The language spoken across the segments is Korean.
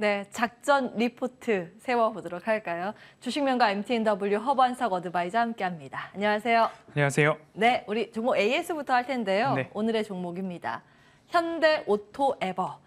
네, 작전 리포트 세워보도록 할까요? 주식명가 MTNW 허반석 어드바이자 함께합니다. 안녕하세요. 안녕하세요. 네, 우리 종목 AS부터 할 텐데요. 네. 오늘의 종목입니다. 현대 오토 에버.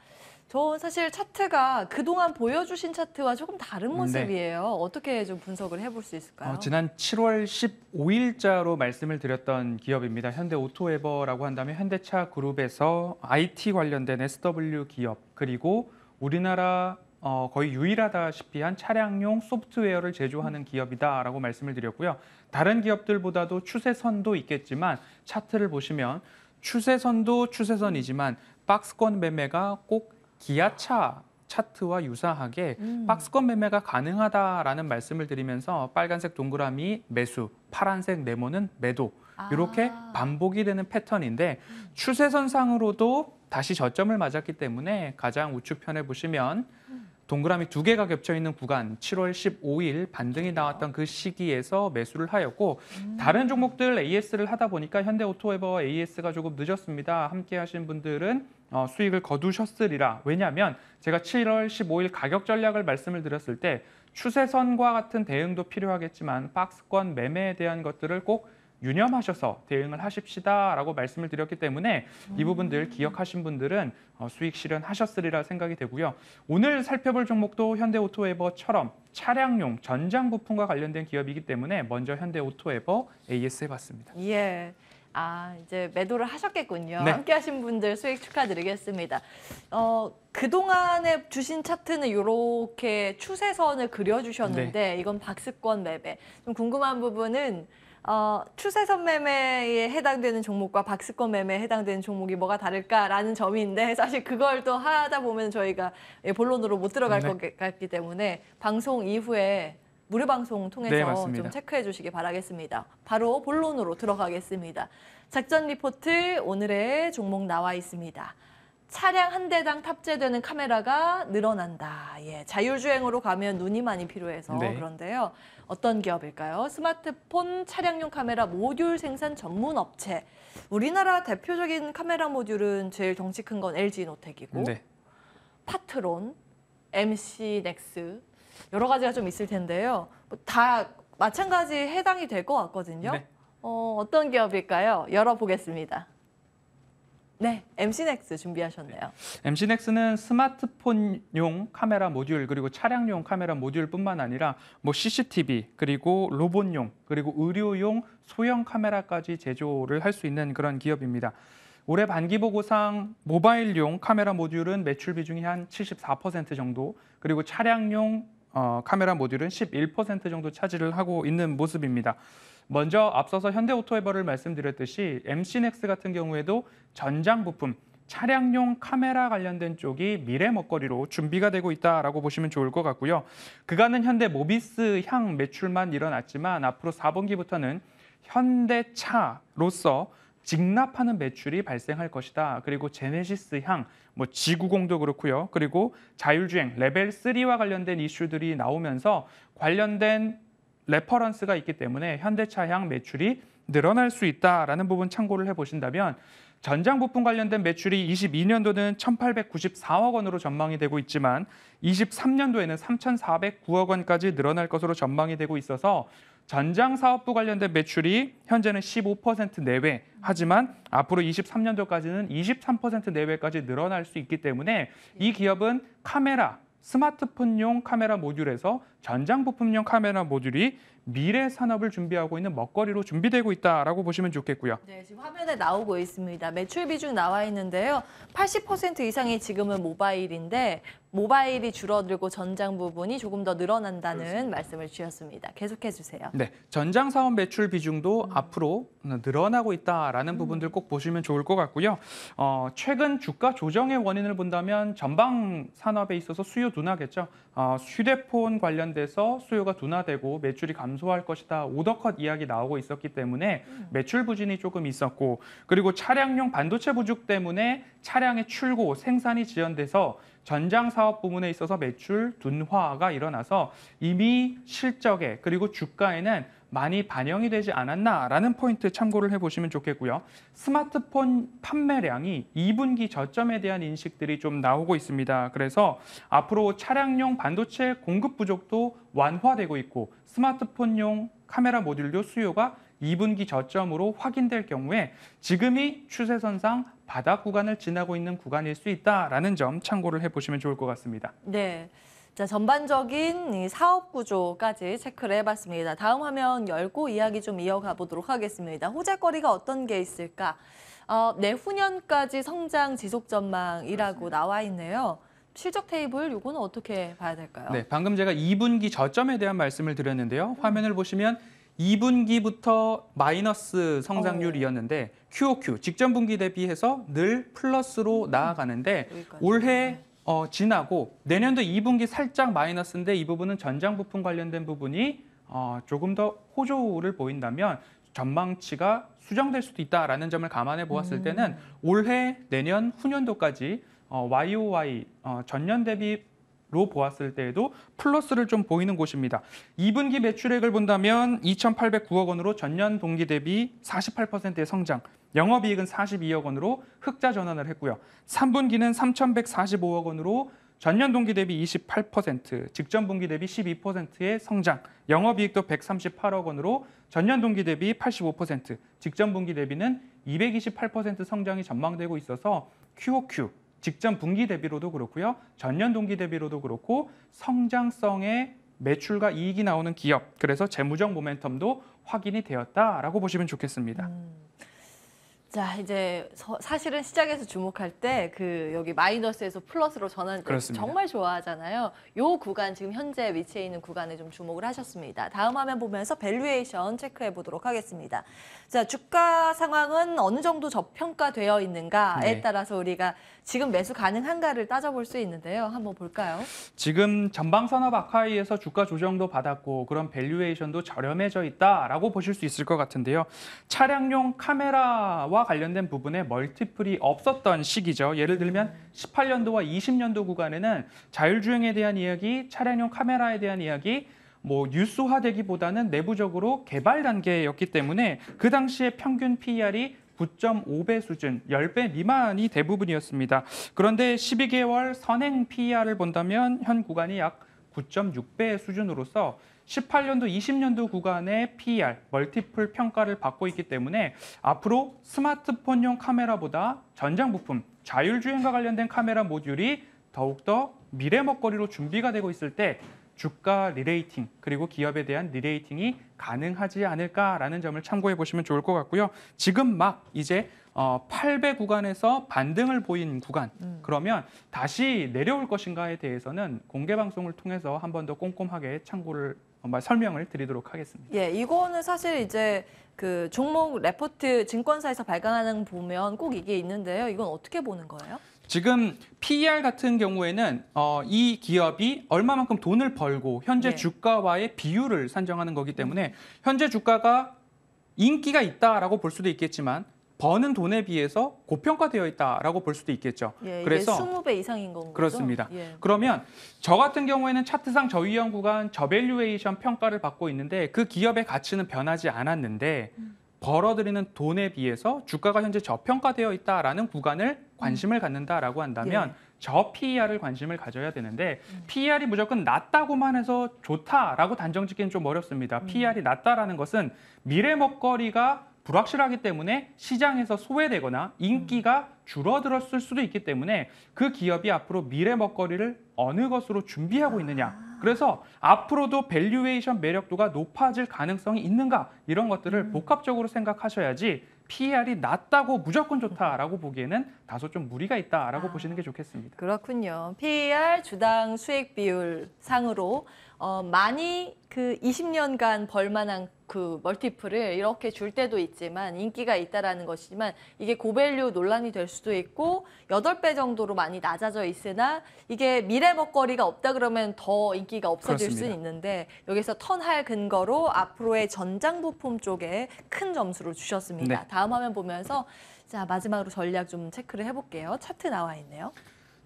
저 사실 차트가 그동안 보여주신 차트와 조금 다른 네. 모습이에요. 네. 어떻게 좀 분석을 해볼 수 있을까요? 어, 지난 7월 15일자로 말씀을 드렸던 기업입니다. 현대 오토에버라고 한다면 현대차 그룹에서 IT 관련된 SW 기업 그리고 우리나라 어, 거의 유일하다시피 한 차량용 소프트웨어를 제조하는 기업이다라고 말씀을 드렸고요. 다른 기업들보다도 추세선도 있겠지만 차트를 보시면 추세선도 추세선이지만 박스권 매매가 꼭 기아차 차트와 유사하게 음. 박스권 매매가 가능하다라는 말씀을 드리면서 빨간색 동그라미 매수, 파란색 네모는 매도 이렇게 아. 반복이 되는 패턴인데 음. 추세선상으로도 다시 저점을 맞았기 때문에 가장 우측편에 보시면 동그라미 두 개가 겹쳐 있는 구간 7월 15일 반등이 나왔던 그 시기에서 매수를 하였고 음. 다른 종목들 AS를 하다 보니까 현대오토웨버 AS가 조금 늦었습니다. 함께 하신 분들은 어, 수익을 거두셨으리라. 왜냐하면 제가 7월 15일 가격 전략을 말씀을 드렸을 때 추세선과 같은 대응도 필요하겠지만 박스권 매매에 대한 것들을 꼭 유념하셔서 대응을 하십시다라고 말씀을 드렸기 때문에 이 음. 부분들 기억하신 분들은 어, 수익 실현하셨으리라 생각이 되고요. 오늘 살펴볼 종목도 현대오토웨버처럼 차량용 전장 부품과 관련된 기업이기 때문에 먼저 현대오토웨버 AS 해봤습니다. 예. 아, 이제 매도를 하셨겠군요. 네. 함께 하신 분들 수익 축하드리겠습니다. 어, 그동안에 주신 차트는 이렇게 추세선을 그려주셨는데 네. 이건 박스권 맵에 좀 궁금한 부분은 어, 추세선 매매에 해당되는 종목과 박스권 매매에 해당되는 종목이 뭐가 다를까라는 점인데 사실 그걸 또 하다 보면 저희가 예, 본론으로 못 들어갈 네. 것 같기 때문에 방송 이후에 무료 방송 통해서 네, 좀 체크해 주시기 바라겠습니다. 바로 본론으로 들어가겠습니다. 작전 리포트 오늘의 종목 나와 있습니다. 차량 한 대당 탑재되는 카메라가 늘어난다. 예, 자율주행으로 가면 눈이 많이 필요해서 네. 그런데요. 어떤 기업일까요? 스마트폰 차량용 카메라 모듈 생산 전문 업체. 우리나라 대표적인 카메라 모듈은 제일 덩치 큰 건 LG 노텍이고 네. 파트론, MC 넥스 여러 가지가 좀 있을 텐데요. 뭐 다 마찬가지 해당이 될 것 같거든요. 네. 어, 어떤 기업일까요? 열어보겠습니다. 네, MCNEX 준비하셨네요. MCNEX는 스마트폰용 카메라 모듈 그리고 차량용 카메라 모듈뿐만 아니라 뭐 CCTV 그리고 로봇용 그리고 의료용 소형 카메라까지 제조를 할 수 있는 그런 기업입니다. 올해 반기 보고상 모바일용 카메라 모듈은 매출 비중이 한 74% 정도, 그리고 차량용 어, 카메라 모듈은 11% 정도 차지를 하고 있는 모습입니다. 먼저 앞서서 현대오토에버를 말씀드렸듯이 MC넥스 같은 경우에도 전장 부품, 차량용 카메라 관련된 쪽이 미래 먹거리로 준비가 되고 있다라고 보시면 좋을 것 같고요. 그간은 현대 모비스 향 매출만 일어났지만 앞으로 4분기부터는 현대차로서 직납하는 매출이 발생할 것이다. 그리고 제네시스 향, 뭐 지구공도 그렇고요. 그리고 자율주행 레벨 3와 관련된 이슈들이 나오면서 관련된 레퍼런스가 있기 때문에 현대차향 매출이 늘어날 수 있다라는 부분 참고를 해보신다면 전장 부품 관련된 매출이 22년도는 1,894억 원으로 전망이 되고 있지만 23년도에는 3,409억 원까지 늘어날 것으로 전망이 되고 있어서 전장 사업부 관련된 매출이 현재는 15% 내외 하지만 앞으로 23년도까지는 23% 내외까지 늘어날 수 있기 때문에 이 기업은 카메라 스마트폰용 카메라 모듈에서 전장 부품용 카메라 모듈이 미래 산업을 준비하고 있는 먹거리로 준비되고 있다라고 보시면 좋겠고요. 네, 지금 화면에 나오고 있습니다. 매출 비중 나와 있는데요. 80% 이상이 지금은 모바일인데 모바일이 줄어들고 전장 부분이 조금 더 늘어난다는 그렇습니다. 말씀을 주셨습니다. 계속해 주세요. 네, 전장 사업 매출 비중도 음. 앞으로 늘어나고 있다라는 음. 부분들 꼭 보시면 좋을 것 같고요. 어, 최근 주가 조정의 원인을 본다면 전방 산업에 있어서 수요 둔화겠죠. 어, 휴대폰 관련돼서 수요가 둔화되고 매출이 감소할 것이다. 오더컷 이야기 나오고 있었기 때문에 음. 매출 부진이 조금 있었고 그리고 차량용 반도체 부족 때문에 차량의 출고 생산이 지연돼서 전장 사업 부문에 있어서 매출 둔화가 일어나서 이미 실적에 그리고 주가에는 많이 반영이 되지 않았나라는 포인트 참고를 해보시면 좋겠고요. 스마트폰 판매량이 2분기 저점에 대한 인식들이 좀 나오고 있습니다. 그래서 앞으로 차량용 반도체 공급 부족도 완화되고 있고 스마트폰용 카메라 모듈류 수요가 2분기 저점으로 확인될 경우에 지금이 추세선상 바닥 구간을 지나고 있는 구간일 수 있다라는 점 참고를 해보시면 좋을 것 같습니다. 네. 자, 전반적인 사업 구조까지 체크를 해봤습니다. 다음 화면 열고 이야기 좀 이어가 보도록 하겠습니다. 호재거리가 어떤 게 있을까? 어, 내후년까지 성장 지속 전망이라고 그렇습니다. 나와 있네요. 실적 테이블 요거는 어떻게 봐야 될까요? 네, 방금 제가 2분기 저점에 대한 말씀을 드렸는데요. 음. 화면을 보시면 2분기부터 마이너스 성장률이었는데 QOQ 어. 직전 분기 대비해서 늘 플러스로 음. 나아가는데 올해 어, 지나고 내년도 2분기 살짝 마이너스인데 이 부분은 전장 부품 관련된 부분이 어, 조금 더 호조를 보인다면 전망치가 수정될 수도 있다라는 점을 감안해 보았을 음. 때는 올해 내년 후년도까지 어, YOY 어, 전년 대비 로 보았을 때에도 플러스를 좀 보이는 곳입니다. 2분기 매출액을 본다면 2,809억 원으로 전년 동기 대비 48%의 성장, 영업이익은 42억 원으로 흑자 전환을 했고요. 3분기는 3,145억 원으로 전년 동기 대비 28%, 직전 분기 대비 12%의 성장, 영업이익도 138억 원으로 전년 동기 대비 85%, 직전 분기 대비는 228% 성장이 전망되고 있어서 QOQ 직전 분기 대비로도 그렇고요. 전년 동기 대비로도 그렇고 성장성의 매출과 이익이 나오는 기업 그래서 재무적 모멘텀도 확인이 되었다라고 보시면 좋겠습니다. 음. 자 이제 서, 사실은 시작에서 주목할 때 그 여기 마이너스에서 플러스로 전환 정말 좋아하잖아요. 요 구간 지금 현재 위치에 있는 구간에 좀 주목을 하셨습니다. 다음 화면 보면서 밸류에이션 체크해 보도록 하겠습니다. 자 주가 상황은 어느 정도 저평가되어 있는가에 네. 따라서 우리가 지금 매수 가능한가를 따져볼 수 있는데요. 한번 볼까요? 지금 전방산업 아카이에서 주가 조정도 받았고 그런 밸류에이션도 저렴해져 있다라고 보실 수 있을 것 같은데요. 차량용 카메라와 관련된 부분에 멀티플이 없었던 시기죠. 예를 들면 18년도와 20년도 구간에는 자율주행에 대한 이야기, 차량용 카메라에 대한 이야기, 뭐 뉴스화되기보다는 내부적으로 개발 단계였기 때문에 그당시에 평균 PER이 9.5배 수준, 10배 미만이 대부분이었습니다. 그런데 12개월 선행 PER을 본다면 현 구간이 약 9.6배 수준으로서 18년도, 20년도 구간의 p r 멀티플 평가를 받고 있기 때문에 앞으로 스마트폰용 카메라보다 전장 부품, 자율주행과 관련된 카메라 모듈이 더욱더 미래 먹거리로 준비가 되고 있을 때 주가 리레이팅 그리고 기업에 대한 리레이팅이 가능하지 않을까라는 점을 참고해 보시면 좋을 것 같고요. 지금 막 이제 어, 8배 구간에서 반등을 보인 구간 음. 그러면 다시 내려올 것인가에 대해서는 공개 방송을 통해서 한 번 더 꼼꼼하게 참고를 어, 설명을 드리도록 하겠습니다. 예, 이거는 사실 이제 그 종목 레포트 증권사에서 발간하는 보면 꼭 이게 있는데요. 이건 어떻게 보는 거예요? 지금 PER 같은 경우에는 어, 이 기업이 얼마만큼 돈을 벌고 현재 네. 주가와의 비율을 산정하는 거기 때문에 현재 주가가 인기가 있다라고 볼 수도 있겠지만 버는 돈에 비해서 고평가되어 있다라고 볼 수도 있겠죠. 예, 그래서 20배 이상인 거죠. 그렇습니다. 예. 그러면 저 같은 경우에는 차트상 저위험 구간 저밸류에이션 평가를 받고 있는데 그 기업의 가치는 변하지 않았는데 음. 벌어들이는 돈에 비해서 주가가 현재 저평가되어 있다라는 구간을 관심을 갖는다라고 한다면 예. 저 PER을 관심을 가져야 되는데 음. PER이 무조건 낮다고만 해서 좋다라고 단정 짓기는 좀 어렵습니다. 음. PER이 낮다라는 것은 미래 먹거리가 불확실하기 때문에 시장에서 소외되거나 인기가 줄어들었을 수도 있기 때문에 그 기업이 앞으로 미래 먹거리를 어느 것으로 준비하고 있느냐. 아. 그래서 앞으로도 밸류에이션 매력도가 높아질 가능성이 있는가 이런 것들을 음. 복합적으로 생각하셔야지 PER이 낮다고 무조건 좋다라고 보기에는 다소 좀 무리가 있다라고 아, 보시는 게 좋겠습니다. 그렇군요. PER 주당 수익 비율 상으로 어, 많이 그 20년간 벌만한 그 멀티플을 이렇게 줄 때도 있지만 인기가 있다라는 것이지만 이게 고밸류 논란이 될 수도 있고 8배 정도로 많이 낮아져 있으나 이게 미래 먹거리가 없다 그러면 더 인기가 없어질 수 있는데 여기서 턴할 근거로 앞으로의 전장 부품 쪽에 큰 점수를 주셨습니다. 네. 다음 화면 보면서 자 마지막으로 전략 좀 체크를 해볼게요. 차트 나와 있네요.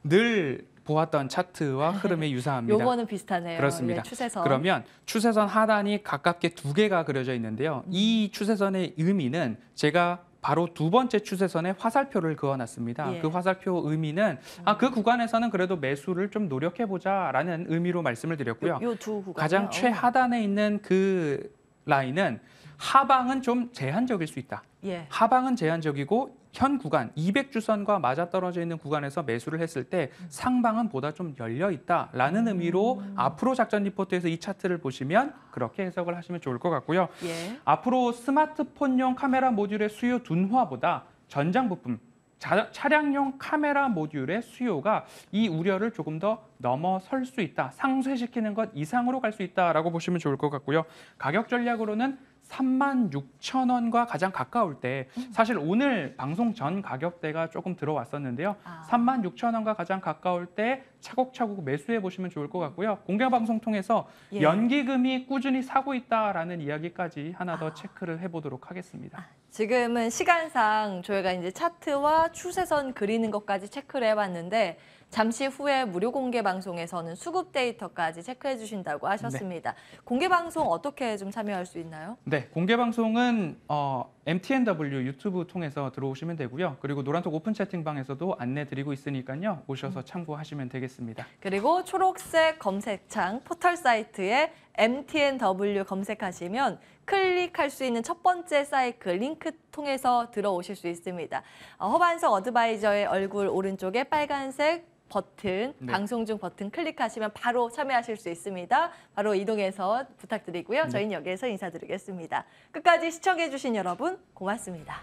늘 보았던 차트와 흐름이 유사합니다. 요거는 비슷하네요. 그렇습니다. 예, 추세선. 그러면 추세선 하단이 가깝게 두 개가 그려져 있는데요. 음. 이 추세선의 의미는 제가 바로 두 번째 추세선에 화살표를 그어놨습니다. 예. 그 화살표 의미는 아, 그 구간에서는 그래도 매수를 좀 노력해보자라는 의미로 말씀을 드렸고요. 요두 가장 어. 최하단에 있는 그 라인은 하방은 좀 제한적일 수 있다. 예. 하방은 제한적이고 현 구간 200주선과 맞아떨어져 있는 구간에서 매수를 했을 때 음. 상방은 보다 좀 열려 있다라는 음. 의미로 앞으로 작전 리포트에서 이 차트를 보시면 그렇게 해석을 하시면 좋을 것 같고요. 예. 앞으로 스마트폰용 카메라 모듈의 수요 둔화보다 전장 부품 자, 차량용 카메라 모듈의 수요가 이 우려를 조금 더 넘어설 수 있다, 상쇄시키는 것 이상으로 갈 수 있다라고 보시면 좋을 것 같고요. 가격 전략으로는 3만 6천 원과 가장 가까울 때 음. 사실 오늘 방송 전 가격대가 조금 들어왔었는데요. 아. 3만 6천 원과 가장 가까울 때 차곡차곡 매수해 보시면 좋을 것 같고요. 공개 방송 통해서 예. 연기금이 꾸준히 사고 있다라는 이야기까지 하나 더 아. 체크를 해보도록 하겠습니다. 아, 지금은 시간상 저희가 이제 차트와 추세선 그리는 것까지 체크를 해봤는데 잠시 후에 무료 공개 방송에서는 수급 데이터까지 체크해 주신다고 네. 하셨습니다. 네. 공개 방송 어떻게 좀 참여할 수 있나요? 네, 공개 방송은 어, MTNW 유튜브 통해서 들어오시면 되고요. 그리고 노란톡 오픈 채팅방에서도 안내 드리고 있으니까요. 오셔서 음. 참고하시면 되겠습니다. 있습니다. 그리고 초록색 검색창 포털 사이트에 MTNW 검색하시면 클릭할 수 있는 첫 번째 사이클 링크 통해서 들어오실 수 있습니다. 어, 허반석 어드바이저의 얼굴 오른쪽에 빨간색 버튼, 네. 방송 중 버튼 클릭하시면 바로 참여하실 수 있습니다. 바로 이동해서 부탁드리고요. 네. 저희는 여기에서 인사드리겠습니다. 끝까지 시청해주신 여러분 고맙습니다.